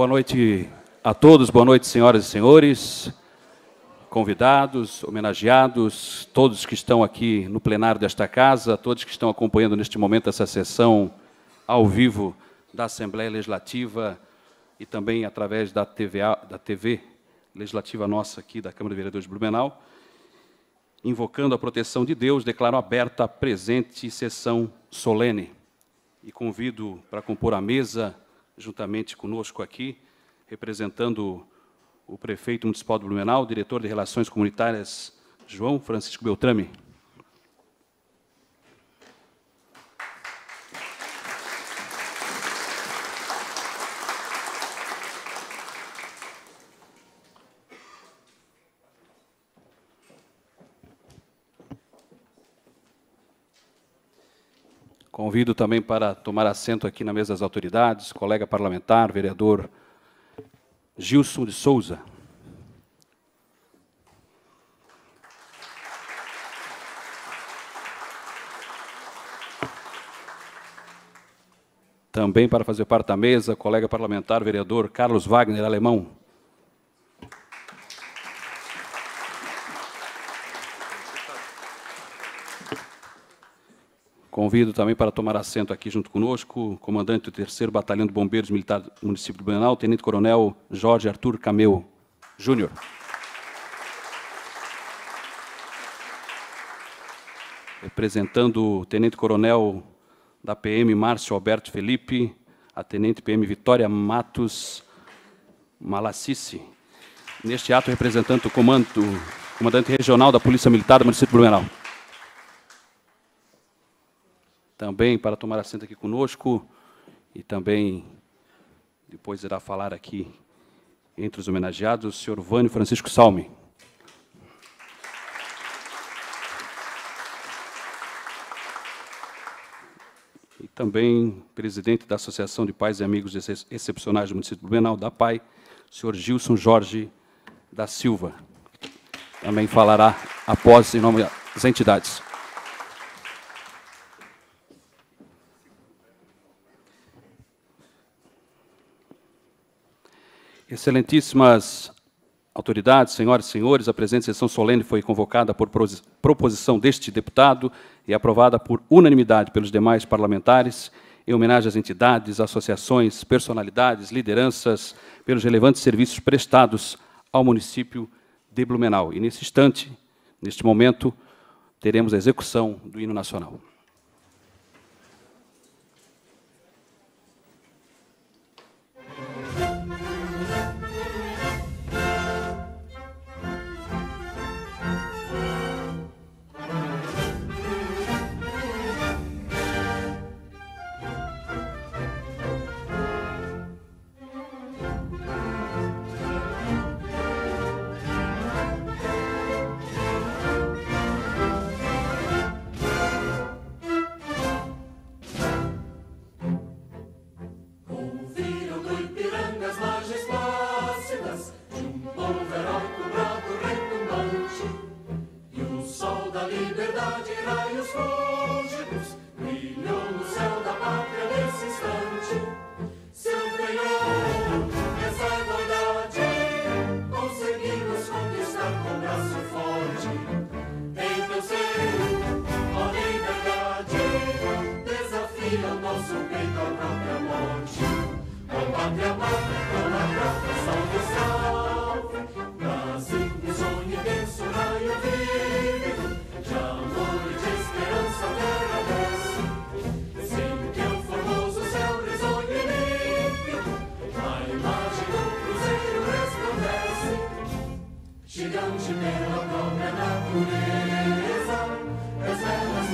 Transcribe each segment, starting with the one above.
Boa noite a todos, boa noite, senhoras e senhores, convidados, homenageados, todos que estão aqui no plenário desta casa, todos que estão acompanhando neste momento essa sessão ao vivo da Assembleia Legislativa e também através da, da TV Legislativa nossa aqui da Câmara de Vereadores de Blumenau. Invocando a proteção de Deus, declaro aberta a presente sessão solene e convido para compor a mesa juntamente conosco aqui, representando o prefeito municipal de Blumenau, o diretor de Relações Comunitárias, João Francisco Beltrame. Convido também para tomar assento aqui na mesa das autoridades, colega parlamentar, vereador Gilson de Souza. Também para fazer parte da mesa, colega parlamentar, vereador Carlos Wagner Alemão. Convido também para tomar assento aqui junto conosco o comandante do 3 Batalhão de Bombeiros Militar do município de Banal, Tenente Coronel Jorge Arthur Cameu Júnior. Representando o Tenente Coronel da PM Márcio Alberto Felipe, a Tenente PM Vitória Matos Malacice. Neste ato, representando o comando, comandante regional da Polícia Militar do município de Blumenau também para tomar assento aqui conosco e também depois irá falar aqui entre os homenageados o senhor Vânio Francisco Salme. E também presidente da Associação de Pais e Amigos Excepcionais do município Blumenau, da PAI, o senhor Gilson Jorge da Silva. Também falará após em nome das entidades. Excelentíssimas autoridades, senhoras e senhores, a presente sessão solene foi convocada por proposição deste deputado e aprovada por unanimidade pelos demais parlamentares, em homenagem às entidades, associações, personalidades, lideranças, pelos relevantes serviços prestados ao município de Blumenau. E nesse instante, neste momento, teremos a execução do hino nacional. dia o nosso peito a própria morte. Combate a morte, com a própria salve, salve. Brasil, um sonho imenso, raio vivo, de amor e de esperança verdadeiro. Sim, é o formoso céu risonho e límpido, a imagem do cruzeiro resplandece. Gigante pela própria natureza, as velas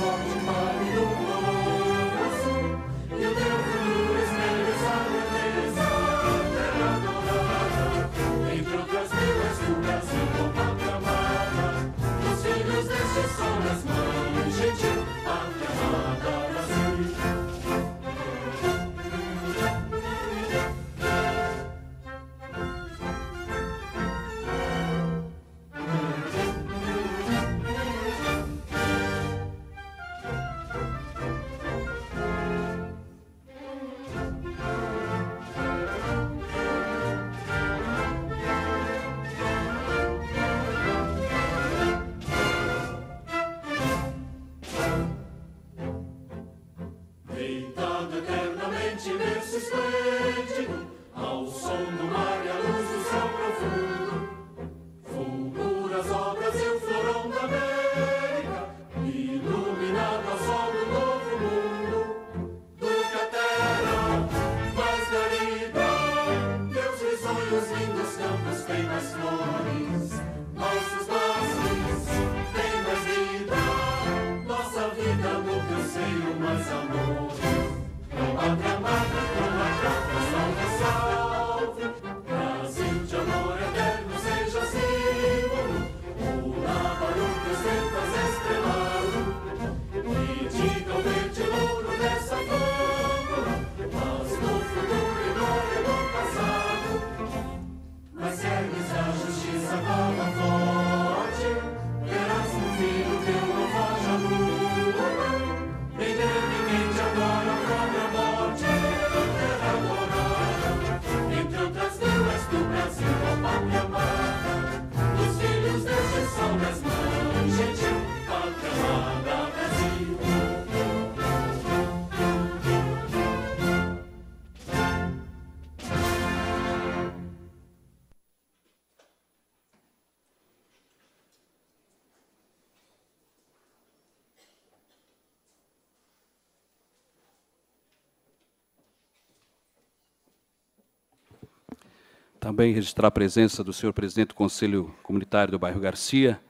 também registrar a presença do senhor presidente do Conselho Comunitário do Bairro Garcia,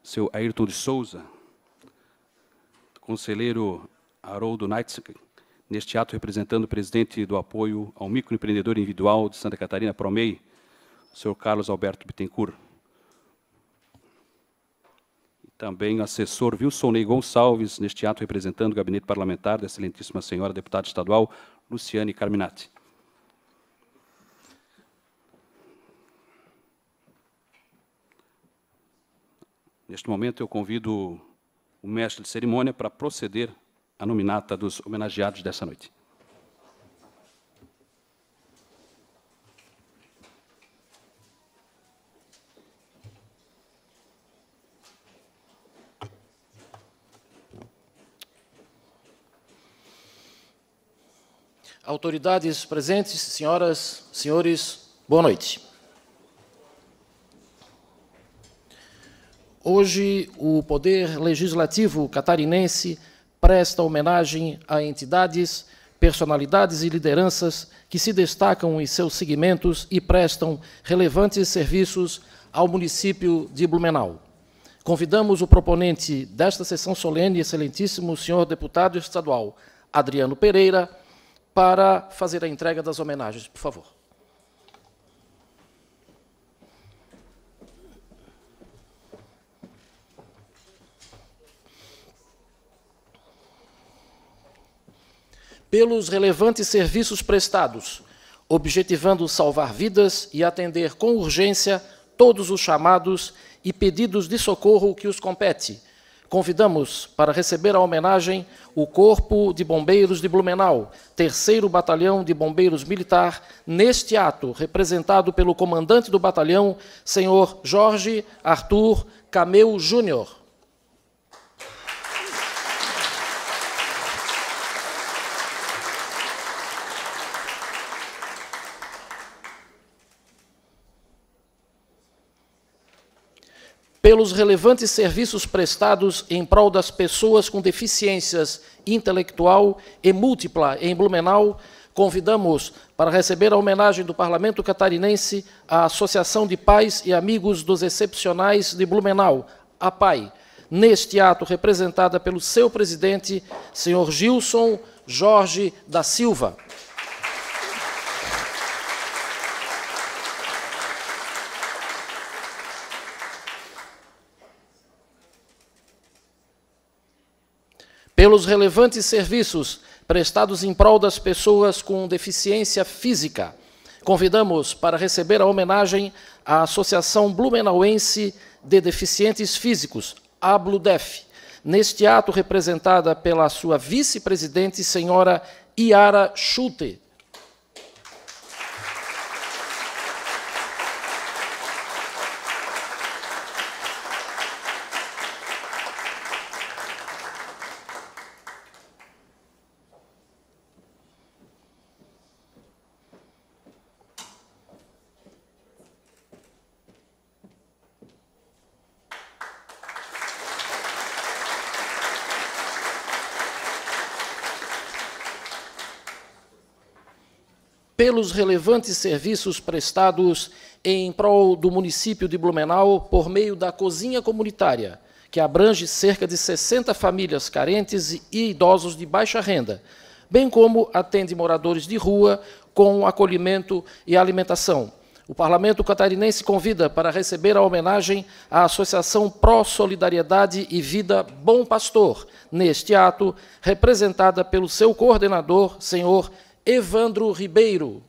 seu Ayrton de Souza, conselheiro Haroldo Neitzinger, neste ato representando o presidente do apoio ao microempreendedor individual de Santa Catarina, Promei, o senhor Carlos Alberto Bittencourt. E também o assessor Wilson Ney Gonçalves, neste ato representando o gabinete parlamentar da excelentíssima senhora deputada estadual Luciane Carminati. Neste momento, eu convido o mestre de cerimônia para proceder à nominata dos homenageados dessa noite. Autoridades presentes, senhoras, senhores, boa noite. Hoje, o Poder Legislativo catarinense presta homenagem a entidades, personalidades e lideranças que se destacam em seus segmentos e prestam relevantes serviços ao município de Blumenau. Convidamos o proponente desta sessão solene, excelentíssimo senhor deputado estadual Adriano Pereira, para fazer a entrega das homenagens, por favor. pelos relevantes serviços prestados, objetivando salvar vidas e atender com urgência todos os chamados e pedidos de socorro que os compete. Convidamos para receber a homenagem o Corpo de Bombeiros de Blumenau, terceiro Batalhão de Bombeiros Militar, neste ato, representado pelo comandante do batalhão, senhor Jorge Arthur Cameu Júnior. pelos relevantes serviços prestados em prol das pessoas com deficiências intelectual e múltipla em Blumenau, convidamos para receber a homenagem do Parlamento Catarinense à Associação de Pais e Amigos dos Excepcionais de Blumenau, a PAI, neste ato representada pelo seu presidente, senhor Gilson Jorge da Silva. pelos relevantes serviços prestados em prol das pessoas com deficiência física. Convidamos para receber a homenagem à Associação Blumenauense de Deficientes Físicos, ABLUDEF. Neste ato, representada pela sua vice-presidente, senhora Iara Schulte. pelos relevantes serviços prestados em prol do município de Blumenau por meio da cozinha comunitária, que abrange cerca de 60 famílias carentes e idosos de baixa renda, bem como atende moradores de rua com acolhimento e alimentação. O Parlamento catarinense convida para receber a homenagem à Associação Pró Solidariedade e Vida Bom Pastor, neste ato, representada pelo seu coordenador, senhor Evandro Ribeiro.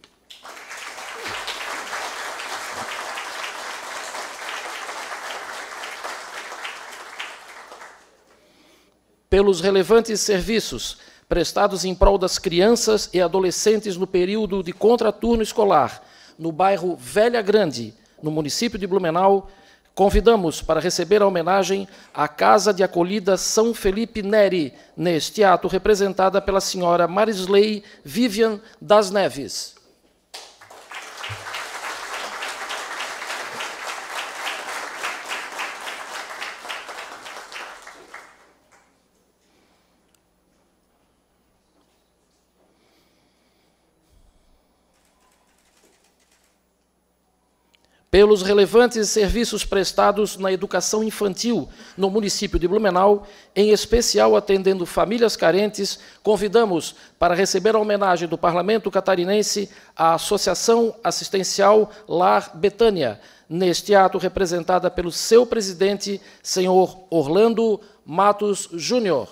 Pelos relevantes serviços prestados em prol das crianças e adolescentes no período de contraturno escolar, no bairro Velha Grande, no município de Blumenau, Convidamos para receber a homenagem à Casa de Acolhida São Felipe Neri, neste ato representada pela senhora Marisley Vivian das Neves. pelos relevantes serviços prestados na educação infantil no município de Blumenau, em especial atendendo famílias carentes, convidamos para receber a homenagem do Parlamento Catarinense a Associação Assistencial Lar Betânia, neste ato representada pelo seu presidente, senhor Orlando Matos Júnior.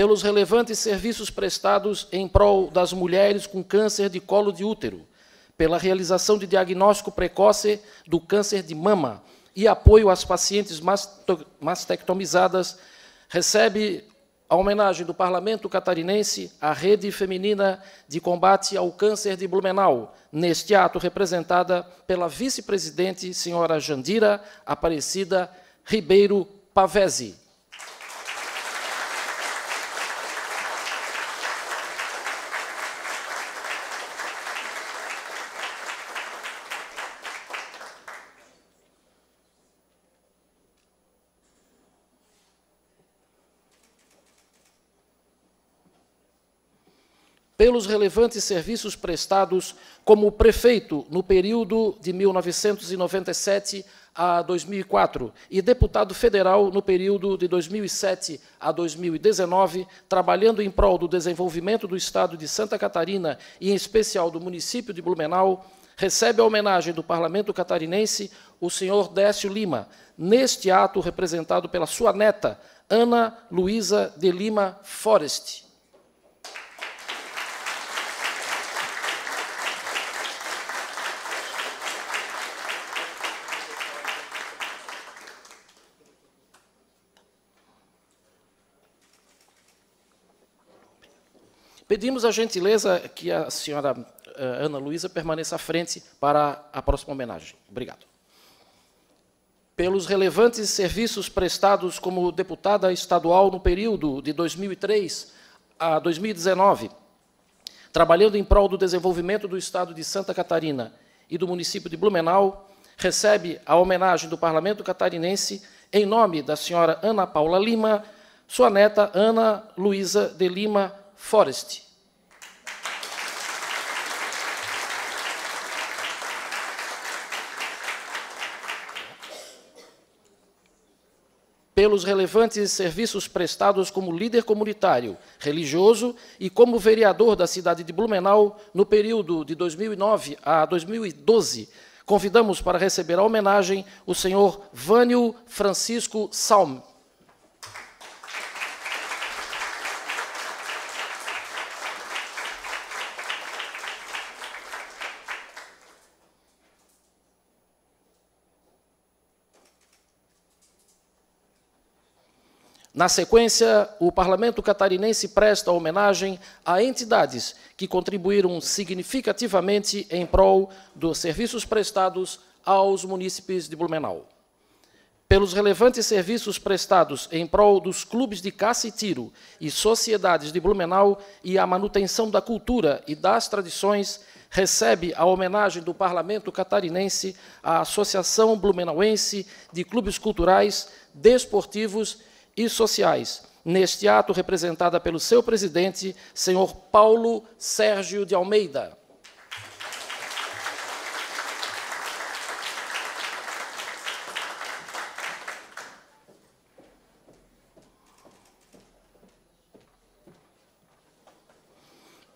pelos relevantes serviços prestados em prol das mulheres com câncer de colo de útero, pela realização de diagnóstico precoce do câncer de mama e apoio às pacientes mastectomizadas, recebe a homenagem do Parlamento Catarinense à Rede Feminina de Combate ao Câncer de Blumenau, neste ato representada pela vice-presidente, senhora Jandira Aparecida Ribeiro Pavese. pelos relevantes serviços prestados como prefeito no período de 1997 a 2004 e deputado federal no período de 2007 a 2019, trabalhando em prol do desenvolvimento do Estado de Santa Catarina e, em especial, do município de Blumenau, recebe a homenagem do Parlamento catarinense o senhor Décio Lima, neste ato representado pela sua neta, Ana Luísa de Lima Forest. Pedimos a gentileza que a senhora eh, Ana Luísa permaneça à frente para a próxima homenagem. Obrigado. Pelos relevantes serviços prestados como deputada estadual no período de 2003 a 2019, trabalhando em prol do desenvolvimento do Estado de Santa Catarina e do município de Blumenau, recebe a homenagem do Parlamento Catarinense em nome da senhora Ana Paula Lima, sua neta Ana Luísa de Lima Forest. pelos relevantes serviços prestados como líder comunitário, religioso e como vereador da cidade de Blumenau no período de 2009 a 2012. Convidamos para receber a homenagem o senhor Vânio Francisco Salm. Na sequência, o parlamento catarinense presta homenagem a entidades que contribuíram significativamente em prol dos serviços prestados aos munícipes de Blumenau. Pelos relevantes serviços prestados em prol dos clubes de caça e tiro e sociedades de Blumenau e a manutenção da cultura e das tradições, recebe a homenagem do Parlamento catarinense a Associação Blumenauense de Clubes Culturais, Desportivos e e sociais, neste ato representada pelo seu presidente, senhor Paulo Sérgio de Almeida.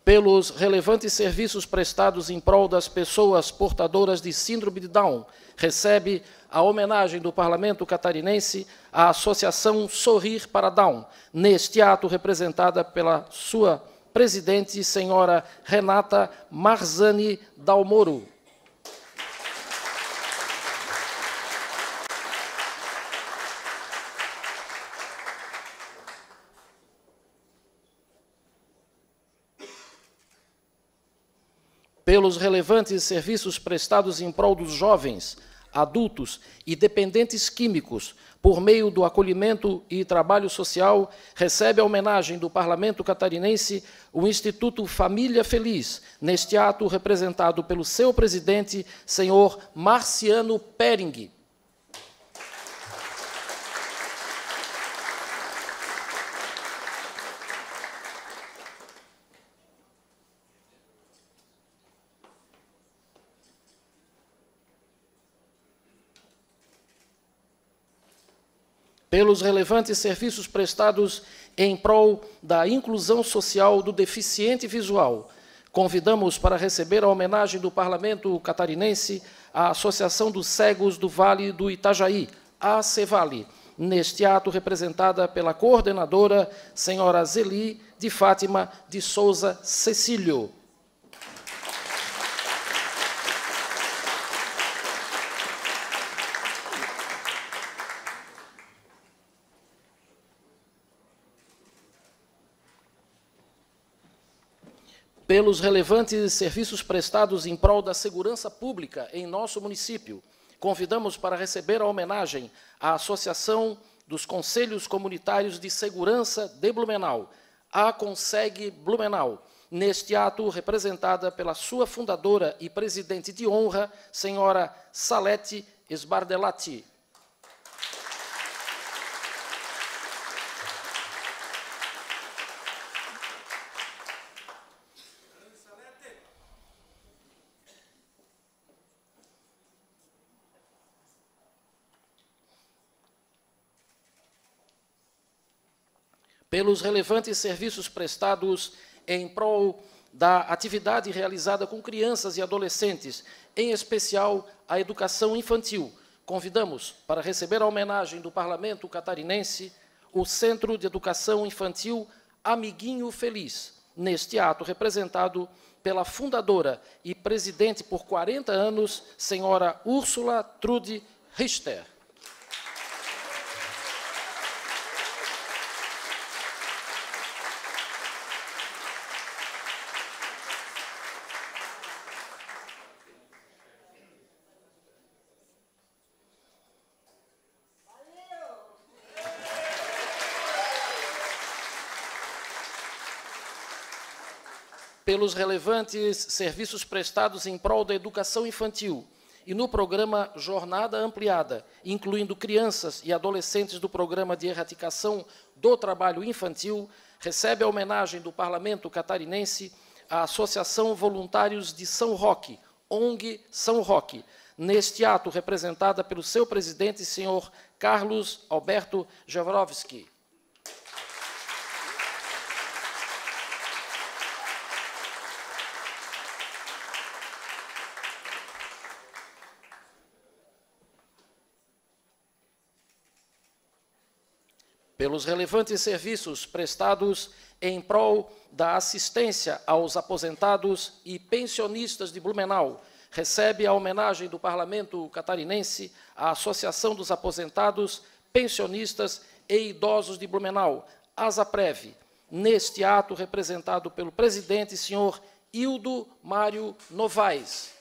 pelos relevantes serviços prestados em prol das pessoas portadoras de síndrome de Down, recebe a homenagem do parlamento catarinense à Associação Sorrir para Down, neste ato representada pela sua presidente, senhora Renata Marzani Dalmoro. pelos relevantes serviços prestados em prol dos jovens, adultos e dependentes químicos, por meio do acolhimento e trabalho social, recebe a homenagem do Parlamento Catarinense o Instituto Família Feliz, neste ato representado pelo seu presidente, senhor Marciano Pering pelos relevantes serviços prestados em prol da inclusão social do deficiente visual. Convidamos para receber a homenagem do Parlamento Catarinense à Associação dos Cegos do Vale do Itajaí, a CEVALE, neste ato representada pela coordenadora, senhora Zeli de Fátima de Souza Cecílio. pelos relevantes serviços prestados em prol da segurança pública em nosso município. Convidamos para receber a homenagem à Associação dos Conselhos Comunitários de Segurança de Blumenau, a Consegue Blumenau, neste ato representada pela sua fundadora e presidente de honra, senhora Salete Esbardelati. pelos relevantes serviços prestados em prol da atividade realizada com crianças e adolescentes, em especial a educação infantil. Convidamos para receber a homenagem do Parlamento catarinense o Centro de Educação Infantil Amiguinho Feliz, neste ato representado pela fundadora e presidente por 40 anos, senhora Úrsula Trude Richter. pelos relevantes serviços prestados em prol da educação infantil e no programa Jornada Ampliada, incluindo crianças e adolescentes do programa de erradicação do trabalho infantil, recebe a homenagem do Parlamento catarinense a Associação Voluntários de São Roque, ONG São Roque, neste ato representada pelo seu presidente, senhor Carlos Alberto Jaworowski. pelos relevantes serviços prestados em prol da assistência aos aposentados e pensionistas de Blumenau, recebe a homenagem do Parlamento catarinense à Associação dos Aposentados, Pensionistas e Idosos de Blumenau, ASAPREV, neste ato representado pelo presidente, senhor Hildo Mário Novaes.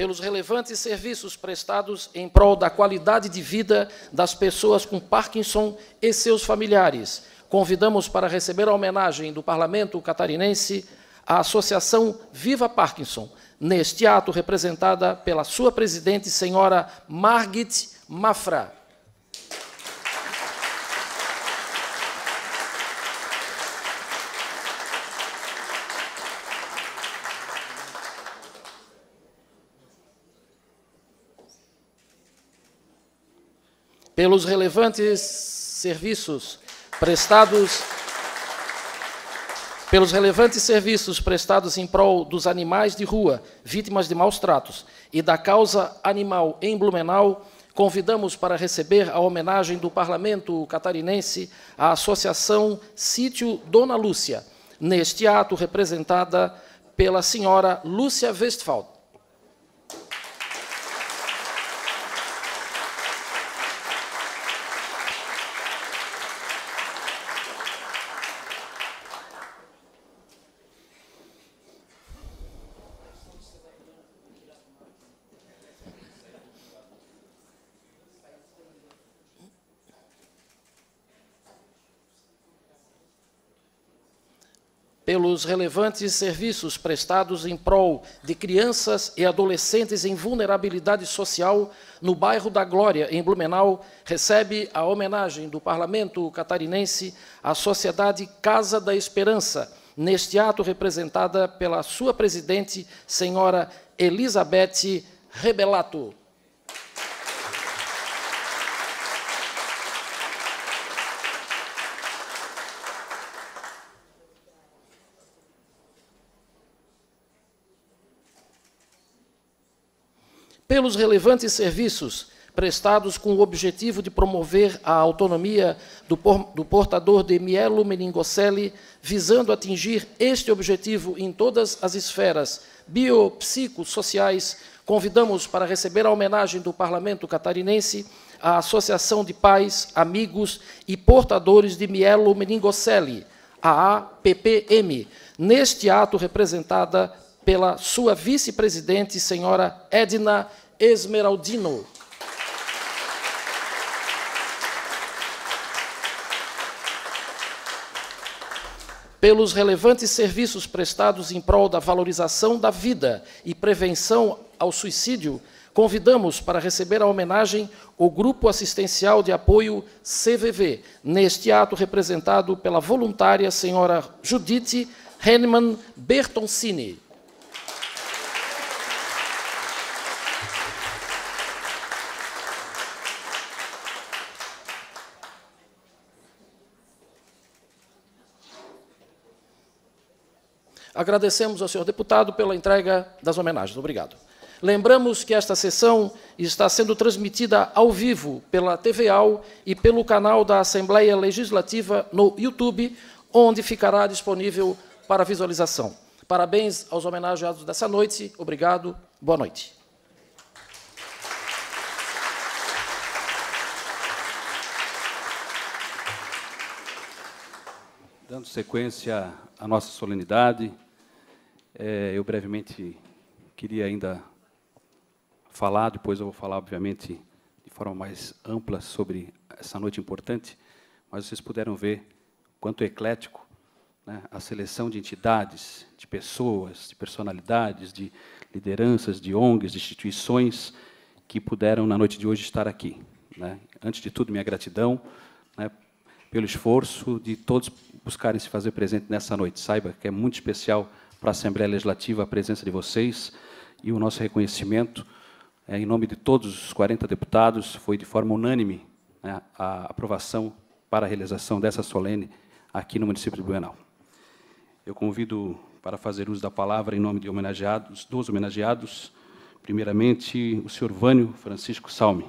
pelos relevantes serviços prestados em prol da qualidade de vida das pessoas com Parkinson e seus familiares. Convidamos para receber a homenagem do Parlamento catarinense a Associação Viva Parkinson, neste ato representada pela sua presidente, senhora Margit Mafra. pelos relevantes serviços prestados pelos relevantes serviços prestados em prol dos animais de rua, vítimas de maus tratos, e da causa animal em Blumenau, convidamos para receber a homenagem do Parlamento catarinense à Associação Sítio Dona Lúcia, neste ato representada pela senhora Lúcia Westphal. pelos relevantes serviços prestados em prol de crianças e adolescentes em vulnerabilidade social no bairro da Glória, em Blumenau, recebe a homenagem do parlamento catarinense à sociedade Casa da Esperança, neste ato representada pela sua presidente, senhora Elizabeth Rebelato. pelos relevantes serviços prestados com o objetivo de promover a autonomia do, por, do portador de mielomeningocele, visando atingir este objetivo em todas as esferas biopsicossociais, convidamos para receber a homenagem do Parlamento catarinense a Associação de Pais, Amigos e Portadores de Mielomeningocele, a APPM, neste ato representada pela sua vice-presidente, senhora Edna Esmeraldino. Pelos relevantes serviços prestados em prol da valorização da vida e prevenção ao suicídio, convidamos para receber a homenagem o Grupo Assistencial de Apoio CVV, neste ato representado pela voluntária senhora Judite Henneman Bertoncini. Agradecemos ao senhor deputado pela entrega das homenagens. Obrigado. Lembramos que esta sessão está sendo transmitida ao vivo pela TVAL e pelo canal da Assembleia Legislativa no YouTube, onde ficará disponível para visualização. Parabéns aos homenageados dessa noite. Obrigado. Boa noite. Dando sequência à nossa solenidade, é, eu brevemente queria ainda falar, depois eu vou falar, obviamente, de forma mais ampla sobre essa noite importante, mas vocês puderam ver quanto é eclético né, a seleção de entidades, de pessoas, de personalidades, de lideranças, de ONGs, de instituições que puderam, na noite de hoje, estar aqui. Né? Antes de tudo, minha gratidão né, pelo esforço de todos buscarem se fazer presente nessa noite. Saiba que é muito especial para a Assembleia Legislativa a presença de vocês e o nosso reconhecimento é, em nome de todos os 40 deputados. Foi de forma unânime né, a aprovação para a realização dessa solene aqui no município de Blumenau. Eu convido para fazer uso da palavra em nome de homenageados, dos homenageados, primeiramente o senhor Vânio Francisco Salme.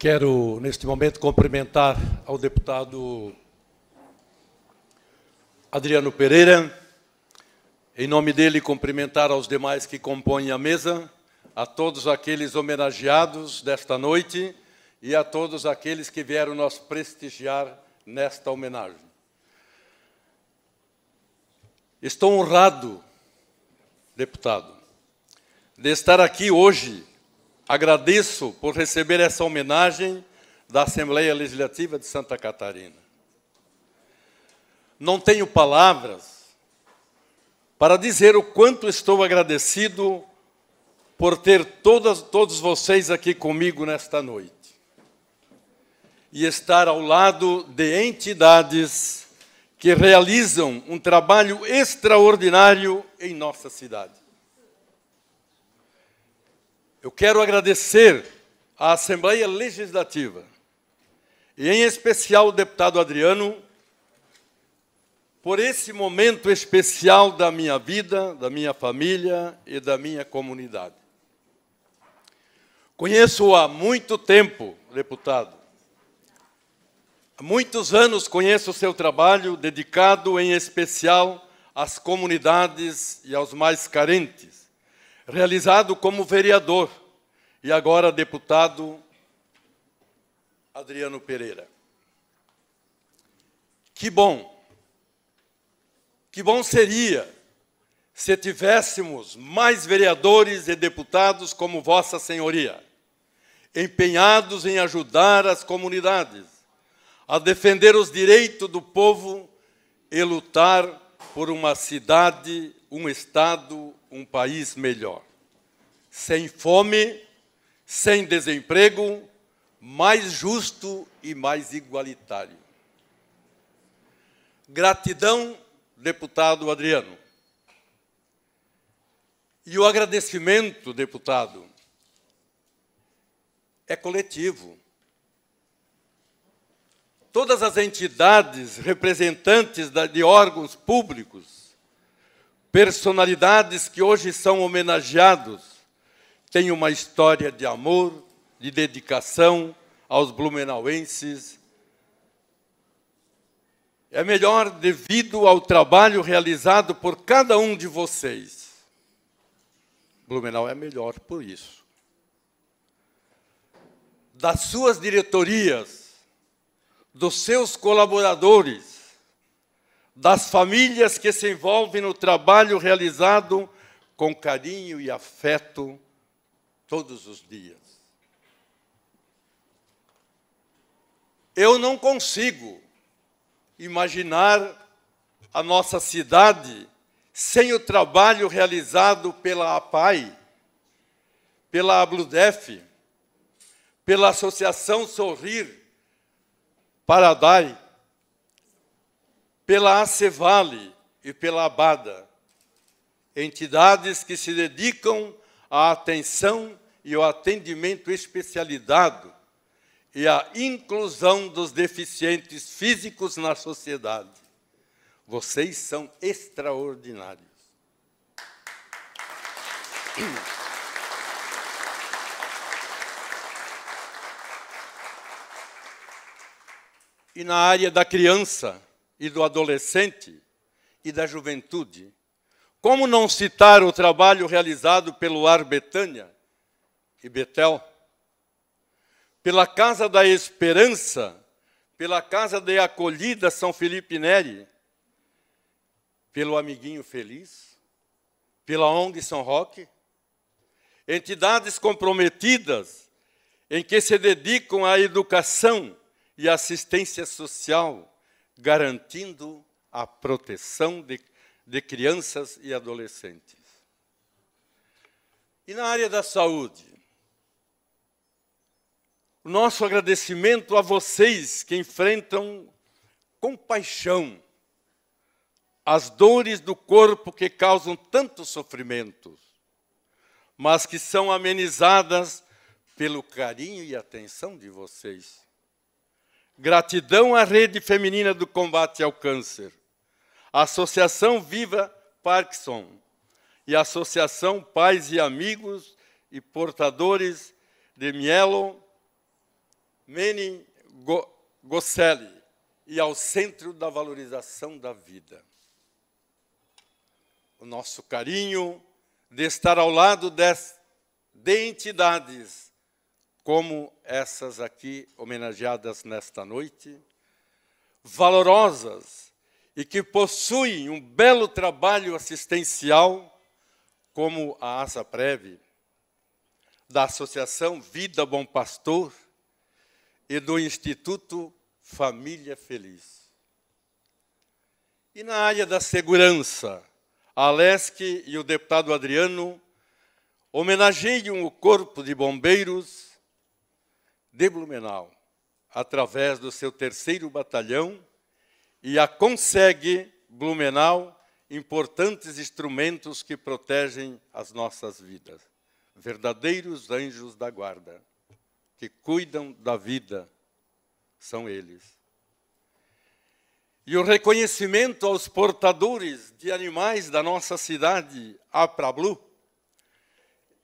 Quero, neste momento, cumprimentar ao deputado Adriano Pereira, em nome dele, cumprimentar aos demais que compõem a mesa, a todos aqueles homenageados desta noite e a todos aqueles que vieram nos prestigiar nesta homenagem. Estou honrado, deputado, de estar aqui hoje Agradeço por receber essa homenagem da Assembleia Legislativa de Santa Catarina. Não tenho palavras para dizer o quanto estou agradecido por ter todas, todos vocês aqui comigo nesta noite e estar ao lado de entidades que realizam um trabalho extraordinário em nossa cidade. Eu quero agradecer à Assembleia Legislativa e, em especial, o deputado Adriano, por esse momento especial da minha vida, da minha família e da minha comunidade. Conheço-o há muito tempo, deputado. Há muitos anos conheço o seu trabalho, dedicado em especial às comunidades e aos mais carentes realizado como vereador e agora deputado Adriano Pereira. Que bom, que bom seria se tivéssemos mais vereadores e deputados como Vossa Senhoria, empenhados em ajudar as comunidades, a defender os direitos do povo e lutar por uma cidade um Estado, um país melhor. Sem fome, sem desemprego, mais justo e mais igualitário. Gratidão, deputado Adriano. E o agradecimento, deputado, é coletivo. Todas as entidades representantes de órgãos públicos Personalidades que hoje são homenageados têm uma história de amor, de dedicação aos blumenauenses. É melhor devido ao trabalho realizado por cada um de vocês. Blumenau é melhor por isso. Das suas diretorias, dos seus colaboradores, das famílias que se envolvem no trabalho realizado com carinho e afeto todos os dias. Eu não consigo imaginar a nossa cidade sem o trabalho realizado pela APAI, pela ABLUDEF, pela Associação Sorrir Paradai, pela Acevale e pela Abada, entidades que se dedicam à atenção e ao atendimento especializado e à inclusão dos deficientes físicos na sociedade. Vocês são extraordinários. E na área da criança, e do adolescente e da juventude. Como não citar o trabalho realizado pelo Ar Betânia e Betel, pela Casa da Esperança, pela Casa de Acolhida São Felipe Neri, pelo Amiguinho Feliz, pela ONG São Roque, entidades comprometidas em que se dedicam à educação e assistência social, garantindo a proteção de, de crianças e adolescentes. E na área da saúde, o nosso agradecimento a vocês que enfrentam com paixão as dores do corpo que causam tantos sofrimentos, mas que são amenizadas pelo carinho e atenção de vocês. Gratidão à Rede Feminina do Combate ao Câncer, à Associação Viva Parkinson e à Associação Pais e Amigos e Portadores de Mielo Gosselli e ao Centro da Valorização da Vida. O nosso carinho de estar ao lado de entidades como essas aqui homenageadas nesta noite, valorosas e que possuem um belo trabalho assistencial, como a Asa Preve da Associação Vida Bom Pastor e do Instituto Família Feliz. E na área da segurança, a LESC e o deputado Adriano homenageiam o Corpo de Bombeiros de Blumenau, através do seu terceiro batalhão, e a consegue Blumenau importantes instrumentos que protegem as nossas vidas, verdadeiros anjos da guarda que cuidam da vida são eles. E o reconhecimento aos portadores de animais da nossa cidade, Prablu,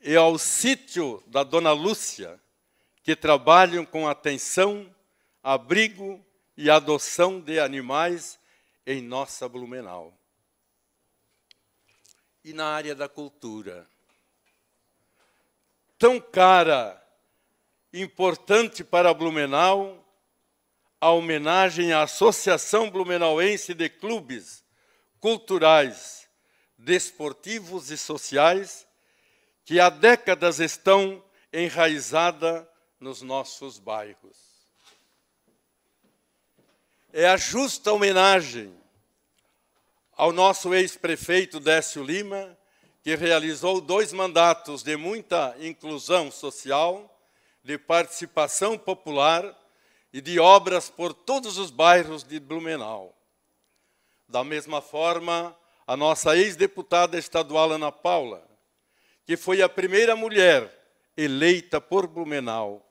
e ao sítio da Dona Lúcia, que trabalham com atenção, abrigo e adoção de animais em nossa Blumenau. E na área da cultura, tão cara, importante para Blumenau, a homenagem à Associação Blumenauense de Clubes Culturais, Desportivos e Sociais, que há décadas estão enraizada nos nossos bairros. É a justa homenagem ao nosso ex-prefeito Décio Lima, que realizou dois mandatos de muita inclusão social, de participação popular e de obras por todos os bairros de Blumenau. Da mesma forma, a nossa ex-deputada estadual Ana Paula, que foi a primeira mulher eleita por Blumenau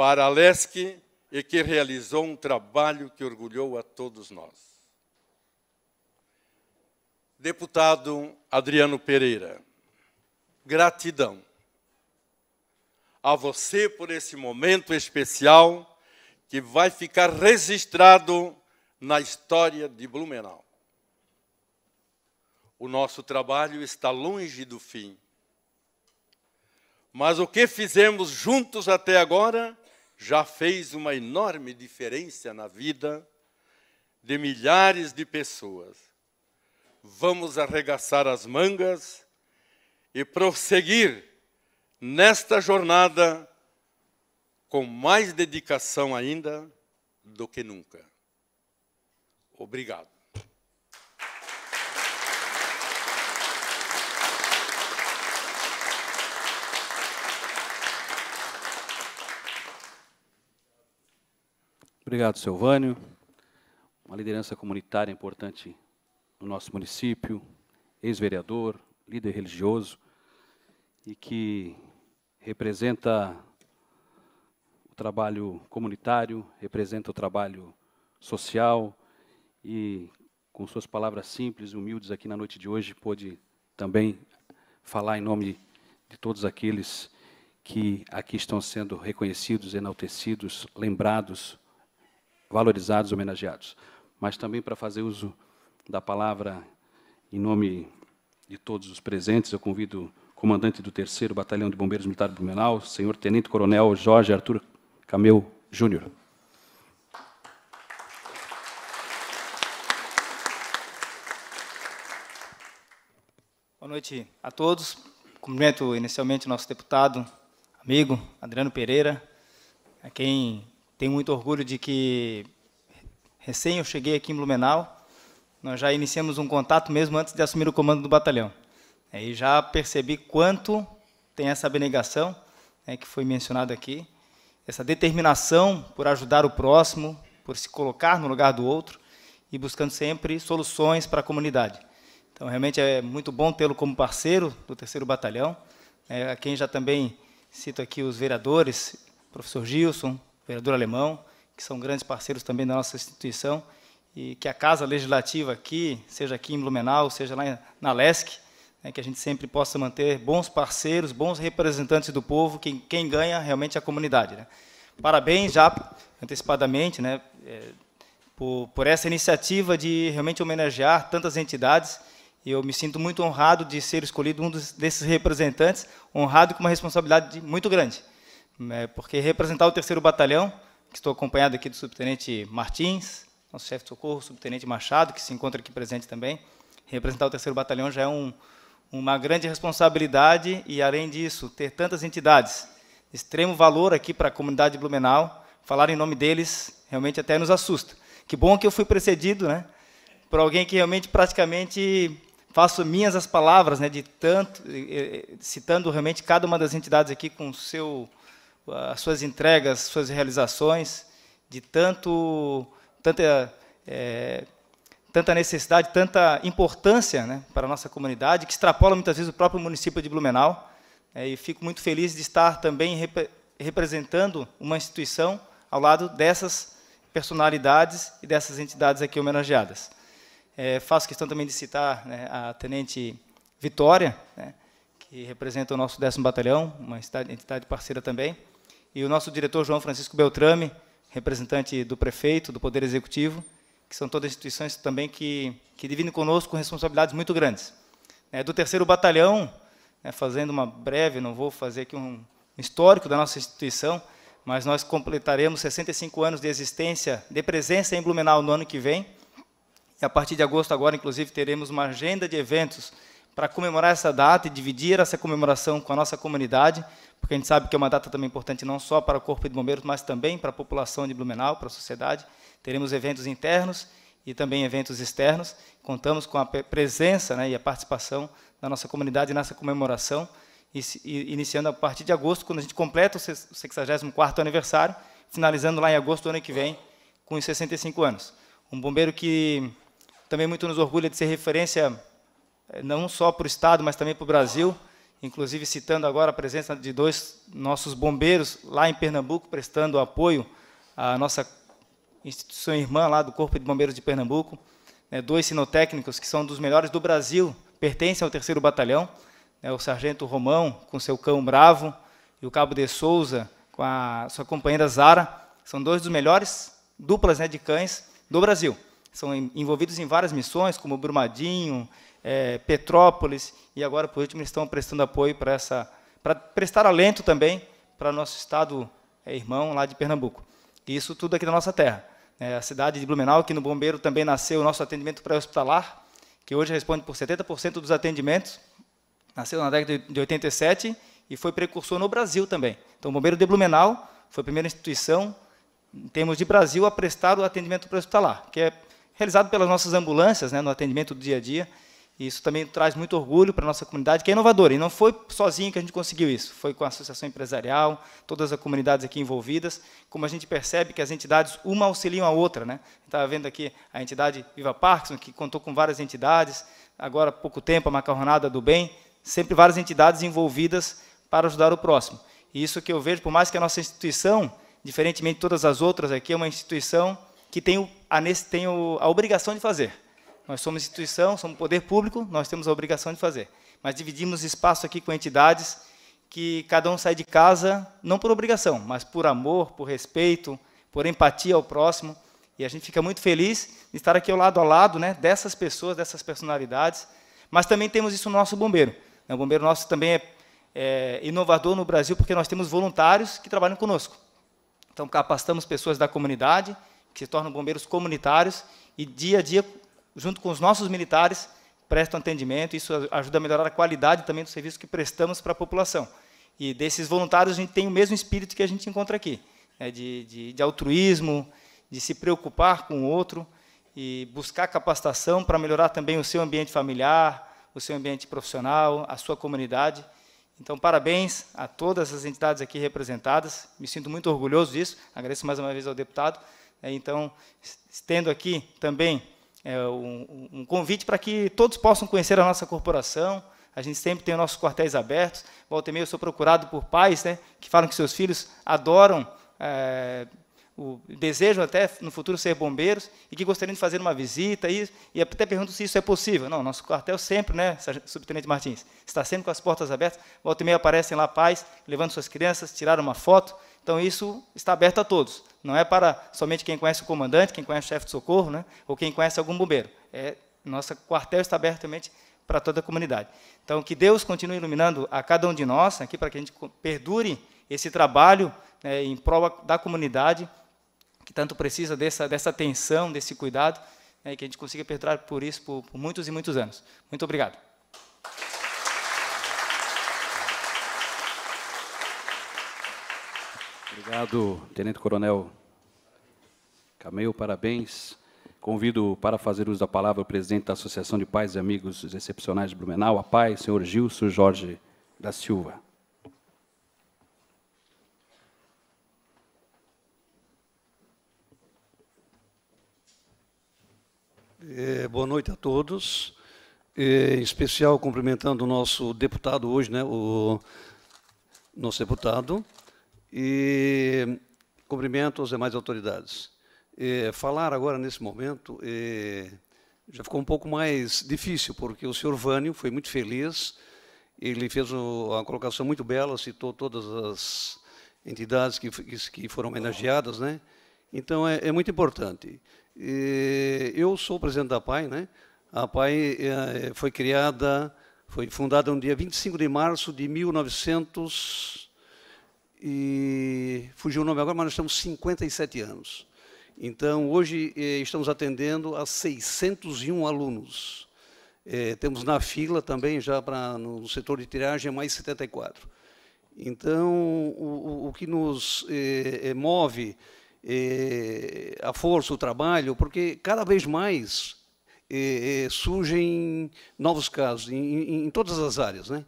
para Alesc e que realizou um trabalho que orgulhou a todos nós. Deputado Adriano Pereira, gratidão a você por esse momento especial que vai ficar registrado na história de Blumenau. O nosso trabalho está longe do fim. Mas o que fizemos juntos até agora já fez uma enorme diferença na vida de milhares de pessoas. Vamos arregaçar as mangas e prosseguir nesta jornada com mais dedicação ainda do que nunca. Obrigado. Obrigado, Silvânio. Uma liderança comunitária importante no nosso município, ex-vereador, líder religioso, e que representa o trabalho comunitário, representa o trabalho social e, com suas palavras simples e humildes aqui na noite de hoje, pôde também falar em nome de todos aqueles que aqui estão sendo reconhecidos, enaltecidos, lembrados valorizados, homenageados, mas também para fazer uso da palavra em nome de todos os presentes. Eu convido o comandante do 3 Batalhão de Bombeiros Militar do Blumenau, senhor Tenente Coronel Jorge Arthur Cameu Júnior. Boa noite a todos. Cumprimento inicialmente o nosso deputado, amigo Adriano Pereira, a quem tenho muito orgulho de que, recém eu cheguei aqui em Blumenau, nós já iniciamos um contato mesmo antes de assumir o comando do batalhão. E já percebi quanto tem essa abnegação né, que foi mencionada aqui, essa determinação por ajudar o próximo, por se colocar no lugar do outro e buscando sempre soluções para a comunidade. Então, realmente é muito bom tê-lo como parceiro do terceiro batalhão, é, a quem já também cito aqui os vereadores, professor Gilson, vereador Alemão, que são grandes parceiros também da nossa instituição, e que a Casa Legislativa aqui, seja aqui em Blumenau, seja lá na LESC, né, que a gente sempre possa manter bons parceiros, bons representantes do povo, quem, quem ganha realmente é a comunidade. Né. Parabéns já antecipadamente né, é, por, por essa iniciativa de realmente homenagear tantas entidades, e eu me sinto muito honrado de ser escolhido um dos, desses representantes, honrado com uma responsabilidade muito grande né, porque representar o terceiro batalhão, que estou acompanhado aqui do subtenente Martins, nosso chefe de socorro, subtenente Machado, que se encontra aqui presente também. Representar o terceiro batalhão já é um, uma grande responsabilidade e, além disso, ter tantas entidades, extremo valor aqui para a comunidade Blumenau. Falar em nome deles realmente até nos assusta. Que bom que eu fui precedido, né, por alguém que realmente praticamente faço minhas as palavras, né, de tanto eh, eh, citando realmente cada uma das entidades aqui com seu as suas entregas, suas realizações, de tanto, tanta, é, tanta necessidade, tanta importância né, para a nossa comunidade, que extrapola muitas vezes o próprio município de Blumenau. É, e fico muito feliz de estar também rep representando uma instituição ao lado dessas personalidades e dessas entidades aqui homenageadas. É, faço questão também de citar né, a Tenente Vitória, né, que representa o nosso 10 Batalhão, uma entidade parceira também, e o nosso diretor João Francisco Beltrame, representante do prefeito, do Poder Executivo, que são todas instituições também que, que dividem conosco responsabilidades muito grandes. É, do terceiro batalhão, né, fazendo uma breve, não vou fazer aqui um histórico da nossa instituição, mas nós completaremos 65 anos de existência, de presença em Blumenau no ano que vem. E a partir de agosto agora, inclusive, teremos uma agenda de eventos para comemorar essa data e dividir essa comemoração com a nossa comunidade, porque a gente sabe que é uma data também importante não só para o Corpo de Bombeiros, mas também para a população de Blumenau, para a sociedade. Teremos eventos internos e também eventos externos. Contamos com a presença né, e a participação da nossa comunidade nessa comemoração, iniciando a partir de agosto, quando a gente completa o 64º aniversário, finalizando lá em agosto do ano que vem, com os 65 anos. Um bombeiro que também muito nos orgulha de ser referência é, não só para o Estado, mas também para o Brasil, inclusive citando agora a presença de dois nossos bombeiros lá em Pernambuco, prestando apoio à nossa instituição irmã lá do Corpo de Bombeiros de Pernambuco, né, dois sinotécnicos que são dos melhores do Brasil, pertencem ao 3 Batalhão, né, o Sargento Romão, com seu cão bravo, e o Cabo de Souza, com a sua companheira Zara, são dois dos melhores duplas né, de cães do Brasil. São envolvidos em várias missões, como Brumadinho, é, Petrópolis, e agora, por último, estão prestando apoio para essa, para prestar alento também para nosso estado é, irmão lá de Pernambuco. E isso tudo aqui da nossa terra. É, a cidade de Blumenau, que no Bombeiro também nasceu o nosso atendimento pré-hospitalar, que hoje responde por 70% dos atendimentos, nasceu na década de 87 e foi precursor no Brasil também. Então, o Bombeiro de Blumenau foi a primeira instituição, em termos de Brasil, a prestar o atendimento pré-hospitalar, que é realizado pelas nossas ambulâncias, né, no atendimento do dia a dia, e isso também traz muito orgulho para a nossa comunidade, que é inovadora. E não foi sozinho que a gente conseguiu isso, foi com a associação empresarial, todas as comunidades aqui envolvidas. Como a gente percebe que as entidades uma auxiliam a outra. Né? Estava vendo aqui a entidade Viva Parkinson, que contou com várias entidades, agora há pouco tempo a Macarronada do Bem, sempre várias entidades envolvidas para ajudar o próximo. E isso que eu vejo, por mais que a nossa instituição, diferentemente de todas as outras aqui, é uma instituição que tem, o, a, tem o, a obrigação de fazer. Nós somos instituição, somos poder público, nós temos a obrigação de fazer. Mas dividimos espaço aqui com entidades que cada um sai de casa, não por obrigação, mas por amor, por respeito, por empatia ao próximo. E a gente fica muito feliz de estar aqui ao lado a lado né, dessas pessoas, dessas personalidades. Mas também temos isso no nosso bombeiro. Né? O bombeiro nosso também é, é inovador no Brasil, porque nós temos voluntários que trabalham conosco. Então, capacitamos pessoas da comunidade, que se tornam bombeiros comunitários, e dia a dia junto com os nossos militares, prestam atendimento. Isso ajuda a melhorar a qualidade também do serviço que prestamos para a população. E desses voluntários, a gente tem o mesmo espírito que a gente encontra aqui, né, de, de, de altruísmo, de se preocupar com o outro e buscar capacitação para melhorar também o seu ambiente familiar, o seu ambiente profissional, a sua comunidade. Então, parabéns a todas as entidades aqui representadas. Me sinto muito orgulhoso disso. Agradeço mais uma vez ao deputado. Então, estendo aqui também é, um, um convite para que todos possam conhecer a nossa corporação. A gente sempre tem nossos quartéis abertos. Volta e meia eu sou procurado por pais né, que falam que seus filhos adoram, é, o, desejam até no futuro ser bombeiros e que gostariam de fazer uma visita. E, e até perguntam se isso é possível. Não, nosso quartel sempre, né, Subtenente Martins, está sempre com as portas abertas. Volta e meia aparecem lá pais levando suas crianças, tiraram uma foto. Então isso está aberto a todos. Não é para somente quem conhece o comandante, quem conhece o chefe de socorro, né, ou quem conhece algum bombeiro. É, nosso quartel está abertamente para toda a comunidade. Então que Deus continue iluminando a cada um de nós aqui para que a gente perdure esse trabalho né, em prova da comunidade que tanto precisa dessa dessa atenção, desse cuidado, né, que a gente consiga perdurar por isso por, por muitos e muitos anos. Muito obrigado. Obrigado, Tenente Coronel Cameu, parabéns. Convido para fazer uso da palavra o presidente da Associação de Pais e Amigos Excepcionais de Blumenau, a Paz, senhor Gilson Jorge da Silva. É, boa noite a todos. É, em especial cumprimentando o nosso deputado hoje, né, o nosso deputado, e cumprimento as demais autoridades. E, falar agora, nesse momento, e, já ficou um pouco mais difícil, porque o senhor Vânio foi muito feliz, ele fez uma colocação muito bela, citou todas as entidades que, que foram homenageadas, né? Então, é, é muito importante. E, eu sou presidente da PAI, né? A PAI é, é, foi criada, foi fundada no dia 25 de março de 1900 e fugiu o nome agora, mas nós estamos 57 anos. Então, hoje eh, estamos atendendo a 601 alunos. Eh, temos na fila também, já para no setor de tiragem, mais 74. Então, o, o que nos eh, move a força, o trabalho, porque cada vez mais surgem novos casos, em, em, em todas as áreas, né?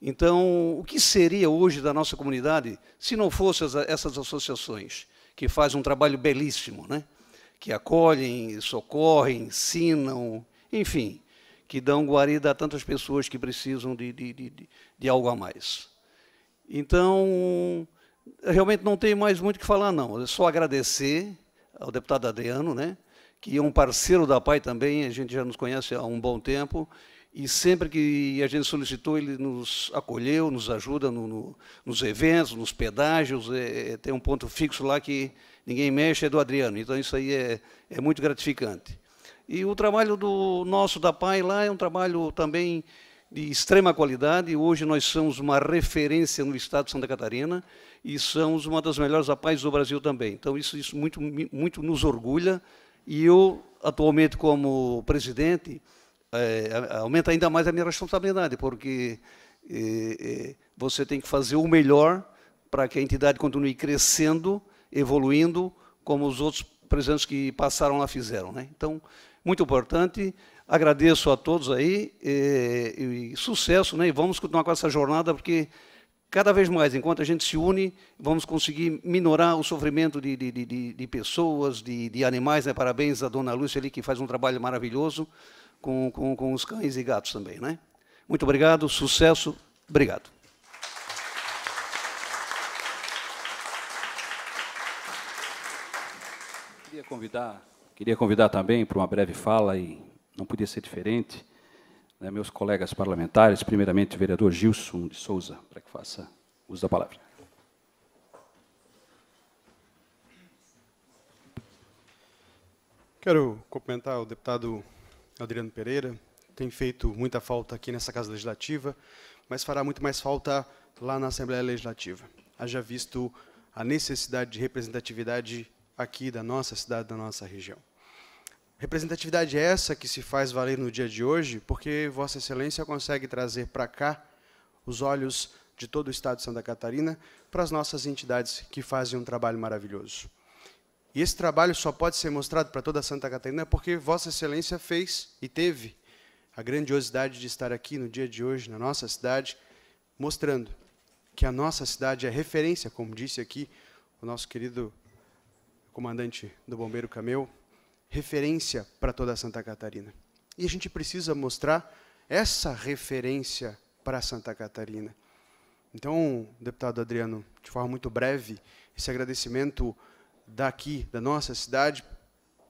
Então, o que seria hoje da nossa comunidade se não fossem essas associações que fazem um trabalho belíssimo, né? que acolhem, socorrem, ensinam, enfim, que dão guarida a tantas pessoas que precisam de, de, de, de algo a mais. Então, realmente não tem mais muito o que falar, não. É só agradecer ao deputado Adriano, né, que é um parceiro da PAI também, a gente já nos conhece há um bom tempo, e sempre que a gente solicitou, ele nos acolheu, nos ajuda no, no, nos eventos, nos pedágios. É, é, tem um ponto fixo lá que ninguém mexe, é do Adriano. Então, isso aí é, é muito gratificante. E o trabalho do nosso da PAI lá é um trabalho também de extrema qualidade. Hoje nós somos uma referência no estado de Santa Catarina e somos uma das melhores APAES do Brasil também. Então, isso, isso muito, muito nos orgulha. E eu, atualmente, como presidente, é, é, aumenta ainda mais a minha responsabilidade, porque é, é, você tem que fazer o melhor para que a entidade continue crescendo, evoluindo, como os outros presentes que passaram lá fizeram. Né? Então, muito importante. Agradeço a todos aí e, é, e sucesso, né? E vamos continuar com essa jornada, porque cada vez mais, enquanto a gente se une, vamos conseguir minorar o sofrimento de, de, de, de pessoas, de, animais. Né? Parabéns à dona Lúcia ali, que faz um trabalho maravilhoso com, com, com os cães e gatos também. Né? Muito obrigado, sucesso, obrigado. Queria convidar, queria convidar também para uma breve fala, e não podia ser diferente, né, meus colegas parlamentares, primeiramente o vereador Gilson de Souza, para que faça uso da palavra. Quero cumprimentar o deputado Adriano Pereira, tem feito muita falta aqui nessa Casa Legislativa, mas fará muito mais falta lá na Assembleia Legislativa. Haja visto a necessidade de representatividade aqui da nossa cidade, da nossa região. Representatividade é essa que se faz valer no dia de hoje, porque Vossa Excelência consegue trazer para cá os olhos de todo o Estado de Santa Catarina para as nossas entidades que fazem um trabalho maravilhoso. E esse trabalho só pode ser mostrado para toda Santa Catarina porque Vossa Excelência fez e teve a grandiosidade de estar aqui no dia de hoje, na nossa cidade, mostrando que a nossa cidade é referência, como disse aqui o nosso querido comandante do Bombeiro Cameu, referência para toda Santa Catarina. E a gente precisa mostrar essa referência para Santa Catarina. Então, deputado Adriano, de forma muito breve, esse agradecimento daqui, da nossa cidade,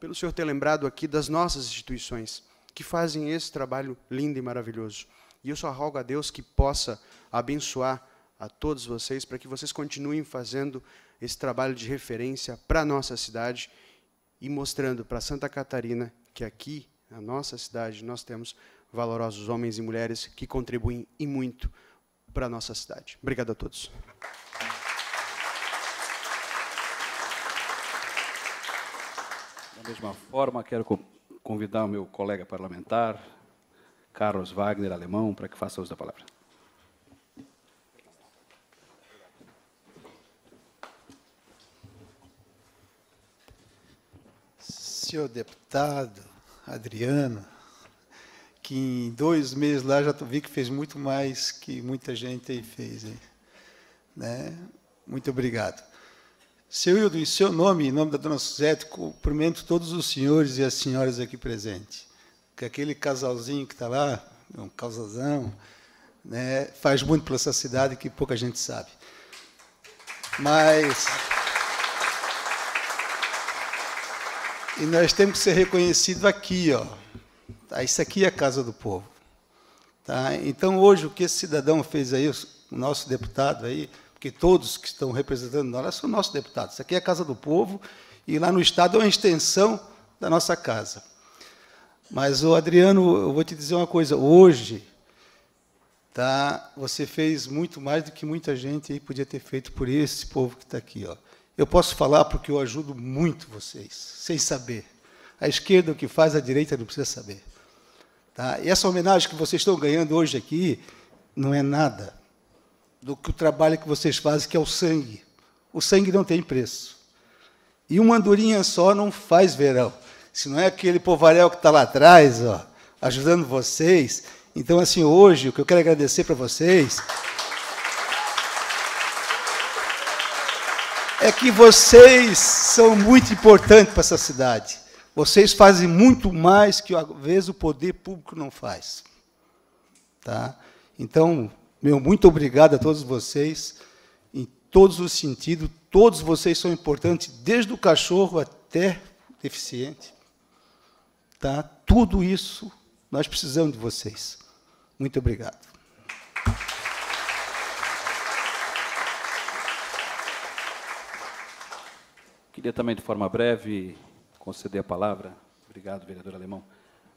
pelo senhor ter lembrado aqui das nossas instituições, que fazem esse trabalho lindo e maravilhoso. E eu só rogo a Deus que possa abençoar a todos vocês, para que vocês continuem fazendo esse trabalho de referência para a nossa cidade e mostrando para Santa Catarina que aqui, na nossa cidade, nós temos valorosos homens e mulheres que contribuem e muito para a nossa cidade. Obrigado a todos. mesma forma, quero convidar o meu colega parlamentar, Carlos Wagner, alemão, para que faça uso da palavra. Senhor deputado Adriano, que em dois meses lá já vi que fez muito mais que muita gente aí fez. Hein? Né? Muito obrigado. Seu Hildo, em seu nome, em nome da dona Suzete, cumprimento todos os senhores e as senhoras aqui presentes. Que aquele casalzinho que está lá, é um casalzão, né, faz muito pela essa cidade que pouca gente sabe. Mas. E nós temos que ser reconhecidos aqui, ó. Ah, isso aqui é a casa do povo. Tá? Então, hoje, o que esse cidadão fez aí, o nosso deputado aí, porque todos que estão representando nós são nossos deputados. Isso aqui é a Casa do Povo e lá no Estado é uma extensão da nossa casa. Mas, o Adriano, eu vou te dizer uma coisa. Hoje, tá, você fez muito mais do que muita gente aí podia ter feito por esse povo que está aqui. Ó. Eu posso falar porque eu ajudo muito vocês, sem saber. A esquerda o que faz, a direita não precisa saber. Tá? E essa homenagem que vocês estão ganhando hoje aqui não é nada do que o trabalho que vocês fazem, que é o sangue. O sangue não tem preço. E uma andorinha só não faz verão. Se não é aquele povaréu que está lá atrás, ó, ajudando vocês. Então, assim, hoje, o que eu quero agradecer para vocês é que vocês são muito importantes para essa cidade. Vocês fazem muito mais que, às vezes, o poder público não faz. Tá? Então, meu muito obrigado a todos vocês, em todos os sentidos. Todos vocês são importantes, desde o cachorro até o deficiente. Tá? Tudo isso nós precisamos de vocês. Muito obrigado. Queria também, de forma breve, conceder a palavra, obrigado, vereador Alemão,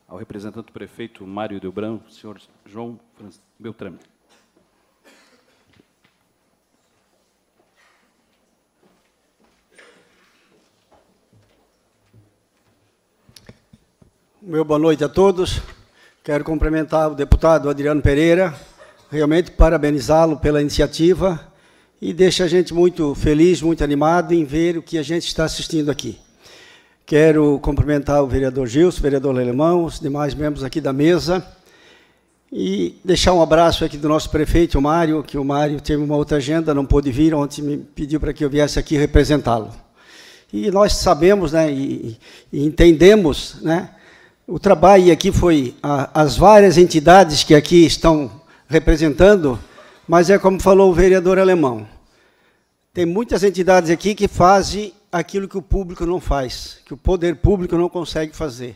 ao representante do prefeito Mário Delbrão, senhor João Beltrame. Meu boa noite a todos. Quero cumprimentar o deputado Adriano Pereira, realmente parabenizá-lo pela iniciativa e deixa a gente muito feliz, muito animado em ver o que a gente está assistindo aqui. Quero cumprimentar o vereador Gilson, o vereador Lelemão, os demais membros aqui da mesa e deixar um abraço aqui do nosso prefeito, o Mário, que o Mário teve uma outra agenda, não pôde vir, ontem me pediu para que eu viesse aqui representá-lo. E nós sabemos né, e, e entendemos né, o trabalho aqui foi a, as várias entidades que aqui estão representando, mas é como falou o vereador alemão. Tem muitas entidades aqui que fazem aquilo que o público não faz, que o poder público não consegue fazer.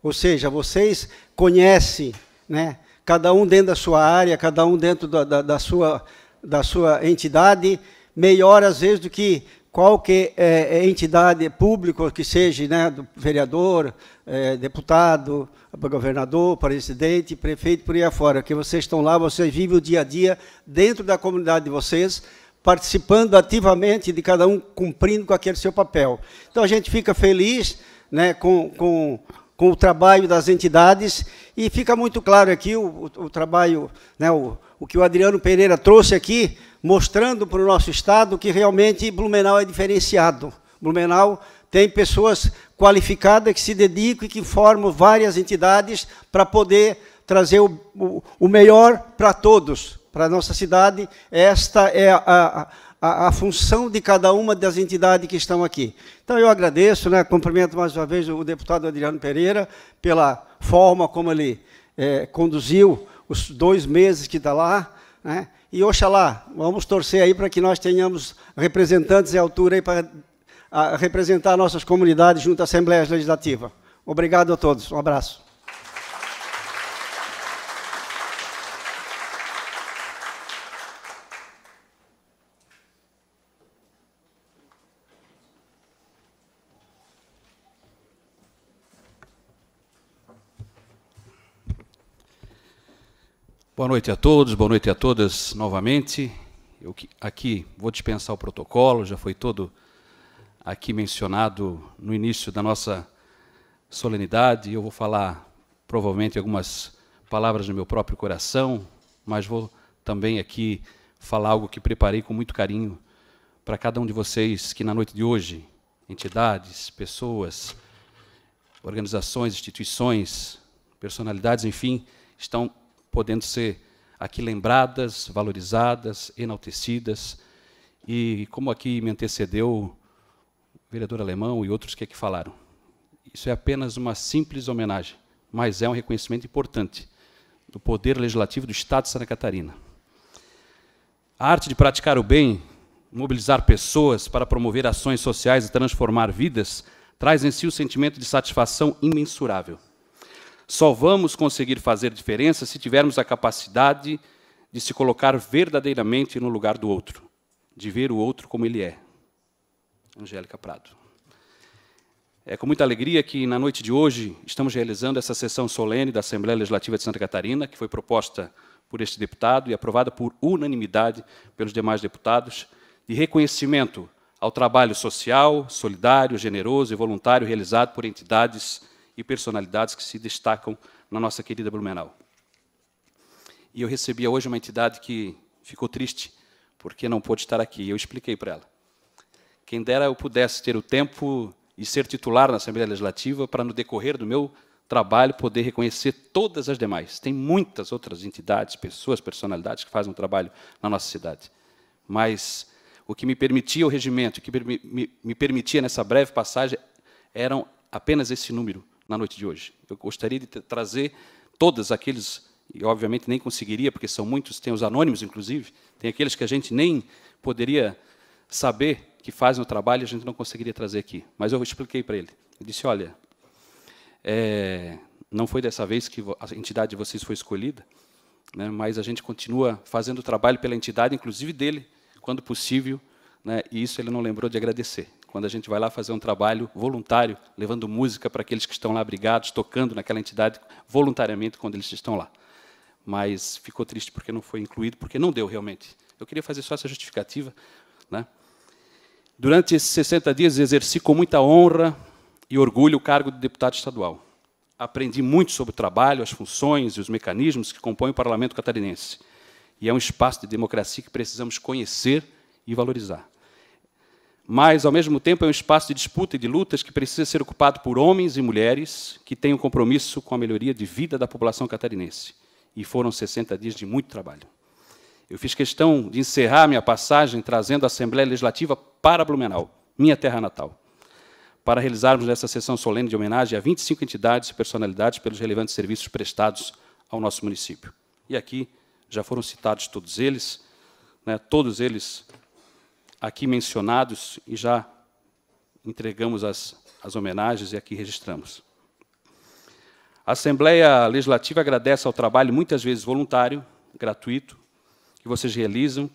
Ou seja, vocês conhecem, né, cada um dentro da sua área, cada um dentro da, da, da sua, da sua entidade, melhor às vezes do que qualquer é, é, entidade pública que seja, né, do vereador, é, deputado, governador, presidente, prefeito, por aí afora, que vocês estão lá, vocês vivem o dia a dia dentro da comunidade de vocês, participando ativamente de cada um, cumprindo com aquele seu papel. Então, a gente fica feliz né, com, com, com o trabalho das entidades e fica muito claro aqui o, o, o trabalho, né, o, o que o Adriano Pereira trouxe aqui, mostrando para o nosso Estado que realmente Blumenau é diferenciado. Blumenau tem pessoas qualificadas que se dedicam e que formam várias entidades para poder trazer o, o, o melhor para todos, para a nossa cidade. Esta é a, a, a, função de cada uma das entidades que estão aqui. Então, eu agradeço, né, cumprimento mais uma vez o deputado Adriano Pereira pela forma como ele é, conduziu os dois meses que está lá, né, e Oxalá, vamos torcer aí para que nós tenhamos representantes à altura para representar nossas comunidades junto à Assembleia Legislativa. Obrigado a todos. Um abraço. Boa noite a todos, boa noite a todas novamente. Eu aqui vou dispensar o protocolo, já foi todo aqui mencionado no início da nossa solenidade. Eu vou falar provavelmente algumas palavras do meu próprio coração, mas vou também aqui falar algo que preparei com muito carinho para cada um de vocês que na noite de hoje, entidades, pessoas, organizações, instituições, personalidades, enfim, estão podendo ser aqui lembradas, valorizadas, enaltecidas. E como aqui me antecedeu o vereador alemão e outros que aqui falaram, isso é apenas uma simples homenagem, mas é um reconhecimento importante do poder legislativo do Estado de Santa Catarina. A arte de praticar o bem, mobilizar pessoas para promover ações sociais e transformar vidas, traz em si o um sentimento de satisfação imensurável. Só vamos conseguir fazer diferença se tivermos a capacidade de se colocar verdadeiramente no lugar do outro, de ver o outro como ele é. Angélica Prado. É com muita alegria que, na noite de hoje, estamos realizando essa sessão solene da Assembleia Legislativa de Santa Catarina, que foi proposta por este deputado e aprovada por unanimidade pelos demais deputados, de reconhecimento ao trabalho social, solidário, generoso e voluntário realizado por entidades e personalidades que se destacam na nossa querida Blumenau. E eu recebia hoje uma entidade que ficou triste porque não pôde estar aqui. Eu expliquei para ela. Quem dera eu pudesse ter o tempo e ser titular na Assembleia Legislativa para, no decorrer do meu trabalho, poder reconhecer todas as demais. Tem muitas outras entidades, pessoas, personalidades que fazem um trabalho na nossa cidade. Mas o que me permitia o regimento, o que me, me permitia nessa breve passagem, eram apenas esse número na noite de hoje. Eu gostaria de trazer todos aqueles, e obviamente nem conseguiria, porque são muitos, tem os anônimos, inclusive, tem aqueles que a gente nem poderia saber que fazem o trabalho, a gente não conseguiria trazer aqui. Mas eu expliquei para ele. Eu disse: olha, é, não foi dessa vez que a entidade de vocês foi escolhida, né, mas a gente continua fazendo o trabalho pela entidade, inclusive dele, quando possível, né, e isso ele não lembrou de agradecer quando a gente vai lá fazer um trabalho voluntário, levando música para aqueles que estão lá abrigados, tocando naquela entidade voluntariamente quando eles estão lá. Mas ficou triste porque não foi incluído, porque não deu realmente. Eu queria fazer só essa justificativa. Né? Durante esses 60 dias, exerci com muita honra e orgulho o cargo de deputado estadual. Aprendi muito sobre o trabalho, as funções e os mecanismos que compõem o parlamento catarinense. E é um espaço de democracia que precisamos conhecer e valorizar mas ao mesmo tempo é um espaço de disputa e de lutas que precisa ser ocupado por homens e mulheres que têm um compromisso com a melhoria de vida da população catarinense. E foram 60 dias de muito trabalho. Eu fiz questão de encerrar minha passagem trazendo a Assembleia Legislativa para Blumenau, minha terra natal, para realizarmos essa sessão solene de homenagem a 25 entidades e personalidades pelos relevantes serviços prestados ao nosso município. E aqui já foram citados todos eles, né, todos eles aqui mencionados e já entregamos as, as homenagens e aqui registramos. A Assembleia Legislativa agradece ao trabalho, muitas vezes voluntário, gratuito, que vocês realizam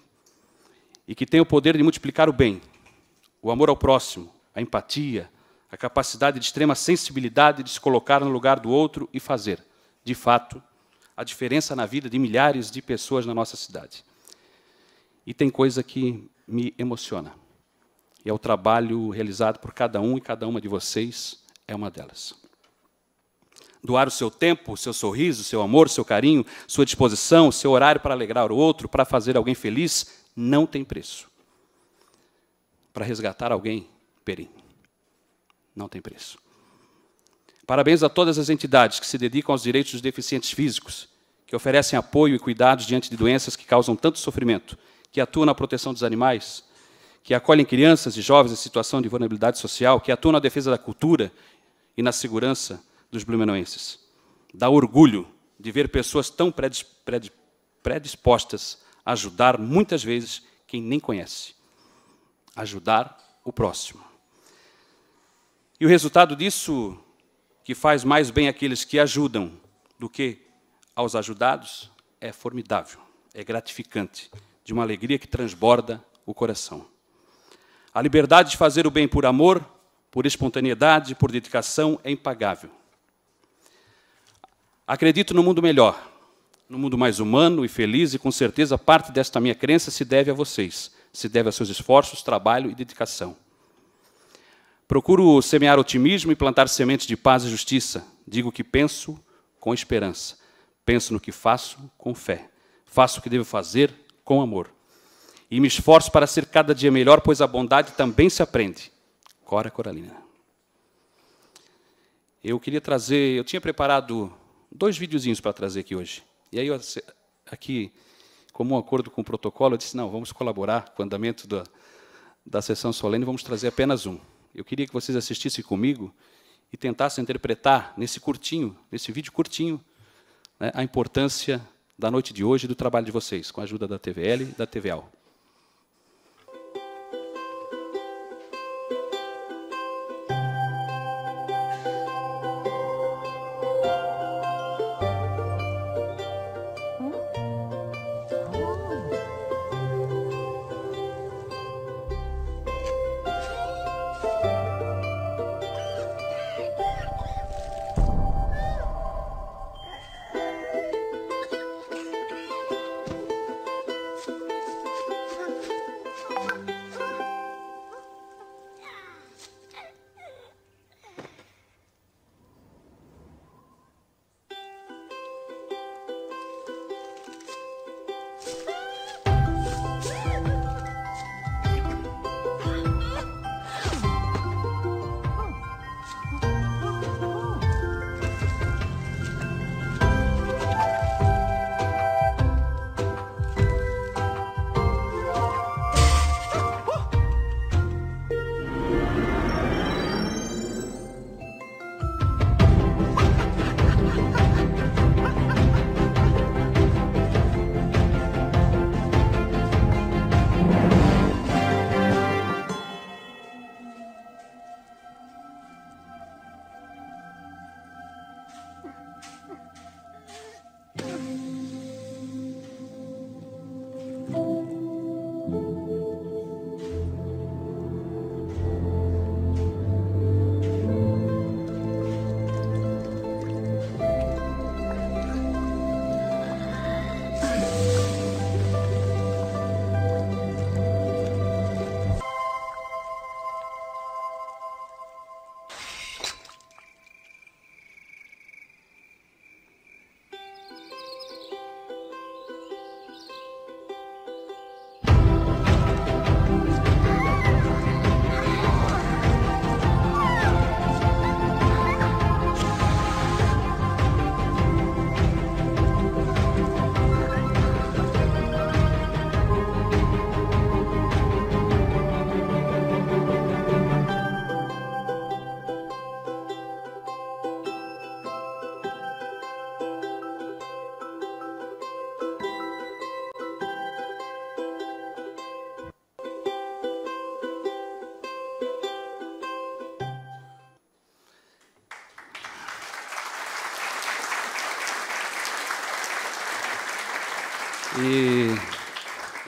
e que tem o poder de multiplicar o bem, o amor ao próximo, a empatia, a capacidade de extrema sensibilidade de se colocar no lugar do outro e fazer, de fato, a diferença na vida de milhares de pessoas na nossa cidade. E tem coisa que me emociona. E é o trabalho realizado por cada um e cada uma de vocês é uma delas. Doar o seu tempo, o seu sorriso, o seu amor, o seu carinho, sua disposição, o seu horário para alegrar o outro, para fazer alguém feliz, não tem preço. Para resgatar alguém, perim. Não tem preço. Parabéns a todas as entidades que se dedicam aos direitos dos deficientes físicos, que oferecem apoio e cuidados diante de doenças que causam tanto sofrimento que atuam na proteção dos animais, que acolhem crianças e jovens em situação de vulnerabilidade social, que atuam na defesa da cultura e na segurança dos blumenauenses. Dá orgulho de ver pessoas tão predispostas a ajudar, muitas vezes, quem nem conhece. Ajudar o próximo. E o resultado disso, que faz mais bem aqueles que ajudam do que aos ajudados, é formidável, é gratificante de uma alegria que transborda o coração. A liberdade de fazer o bem por amor, por espontaneidade, por dedicação é impagável. Acredito no mundo melhor, no mundo mais humano e feliz, e com certeza parte desta minha crença se deve a vocês, se deve a seus esforços, trabalho e dedicação. Procuro semear otimismo e plantar sementes de paz e justiça. Digo que penso com esperança. Penso no que faço com fé. Faço o que devo fazer com amor. E me esforço para ser cada dia melhor, pois a bondade também se aprende. Cora Coralina. Eu queria trazer, eu tinha preparado dois videozinhos para trazer aqui hoje. E aí, eu, aqui, como um acordo com o protocolo, eu disse: não, vamos colaborar com o andamento da, da sessão solene, vamos trazer apenas um. Eu queria que vocês assistissem comigo e tentassem interpretar nesse curtinho, nesse vídeo curtinho, né, a importância da noite de hoje e do trabalho de vocês, com a ajuda da TVL e da TVAL.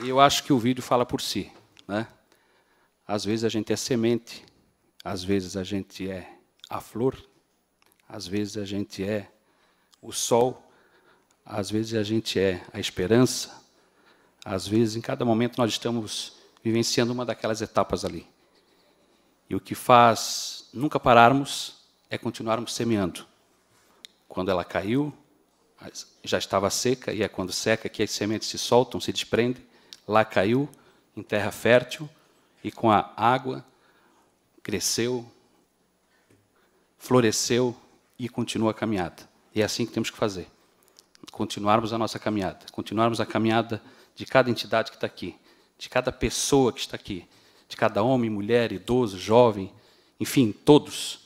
eu acho que o vídeo fala por si. Né? Às vezes a gente é semente, às vezes a gente é a flor, às vezes a gente é o sol, às vezes a gente é a esperança, às vezes em cada momento nós estamos vivenciando uma daquelas etapas ali. E o que faz nunca pararmos é continuarmos semeando. Quando ela caiu, já estava seca, e é quando seca que as sementes se soltam, se desprendem, Lá caiu em terra fértil e com a água cresceu, floresceu e continua a caminhada. E é assim que temos que fazer. Continuarmos a nossa caminhada, continuarmos a caminhada de cada entidade que está aqui, de cada pessoa que está aqui, de cada homem, mulher, idoso, jovem, enfim, todos.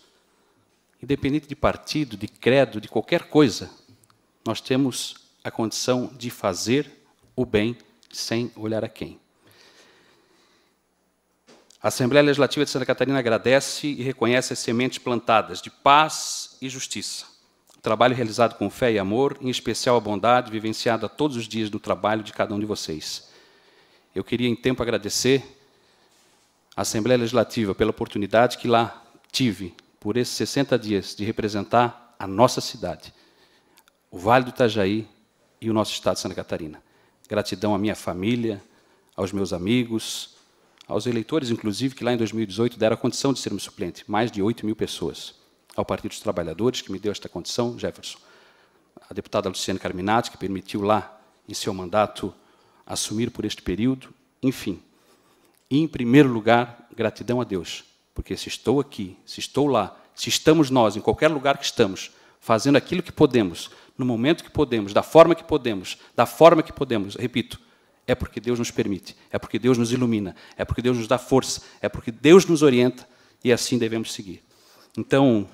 Independente de partido, de credo, de qualquer coisa, nós temos a condição de fazer o bem sem olhar a quem. A Assembleia Legislativa de Santa Catarina agradece e reconhece as sementes plantadas de paz e justiça. O trabalho realizado com fé e amor, em especial a bondade vivenciada todos os dias do trabalho de cada um de vocês. Eu queria, em tempo, agradecer à Assembleia Legislativa pela oportunidade que lá tive, por esses 60 dias, de representar a nossa cidade, o Vale do Itajaí e o nosso estado de Santa Catarina gratidão à minha família, aos meus amigos, aos eleitores, inclusive, que lá em 2018 deram a condição de ser suplente, mais de 8 mil pessoas. Ao Partido dos Trabalhadores, que me deu esta condição, Jefferson. A deputada Luciana Carminati, que permitiu lá, em seu mandato, assumir por este período. Enfim. E, em primeiro lugar, gratidão a Deus, porque se estou aqui, se estou lá, se estamos nós, em qualquer lugar que estamos, fazendo aquilo que podemos no momento que podemos, da forma que podemos, da forma que podemos, repito, é porque Deus nos permite, é porque Deus nos ilumina, é porque Deus nos dá força, é porque Deus nos orienta e assim devemos seguir. Então,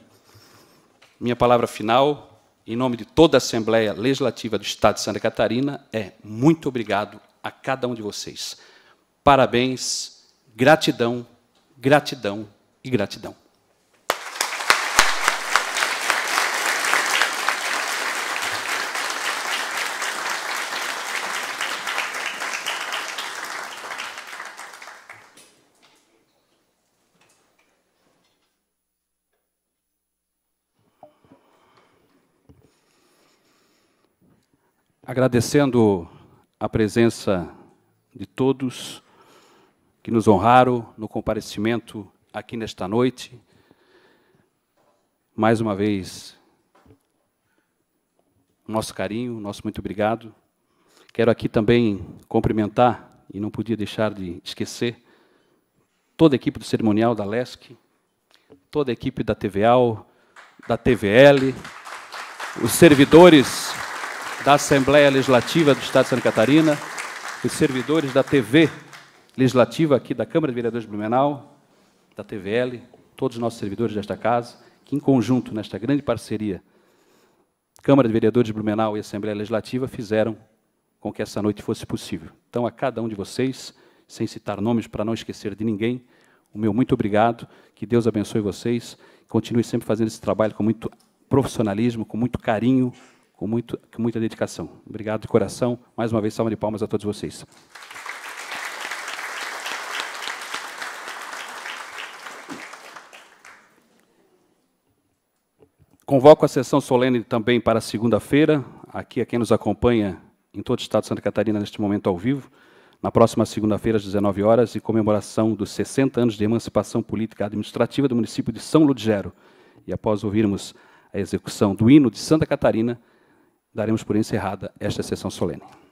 minha palavra final, em nome de toda a Assembleia Legislativa do Estado de Santa Catarina, é muito obrigado a cada um de vocês. Parabéns, gratidão, gratidão e gratidão. Agradecendo a presença de todos que nos honraram no comparecimento aqui nesta noite, mais uma vez, nosso carinho, nosso muito obrigado. Quero aqui também cumprimentar, e não podia deixar de esquecer, toda a equipe do cerimonial da LESC, toda a equipe da TVAL, da TVL, os servidores da Assembleia Legislativa do Estado de Santa Catarina, os servidores da TV Legislativa aqui da Câmara de Vereadores de Blumenau, da TVL, todos os nossos servidores desta casa, que em conjunto, nesta grande parceria, Câmara de Vereadores de Blumenau e Assembleia Legislativa fizeram com que essa noite fosse possível. Então, a cada um de vocês, sem citar nomes para não esquecer de ninguém, o meu muito obrigado, que Deus abençoe vocês, continue sempre fazendo esse trabalho com muito profissionalismo, com muito carinho, com, muito, com muita dedicação. Obrigado de coração. Mais uma vez, salva de palmas a todos vocês. Convoco a sessão solene também para segunda-feira, aqui a é quem nos acompanha em todo o estado de Santa Catarina neste momento ao vivo, na próxima segunda-feira às 19 horas, em comemoração dos 60 anos de emancipação política administrativa do município de São Ludgero. E após ouvirmos a execução do hino de Santa Catarina, daremos por encerrada esta sessão solene.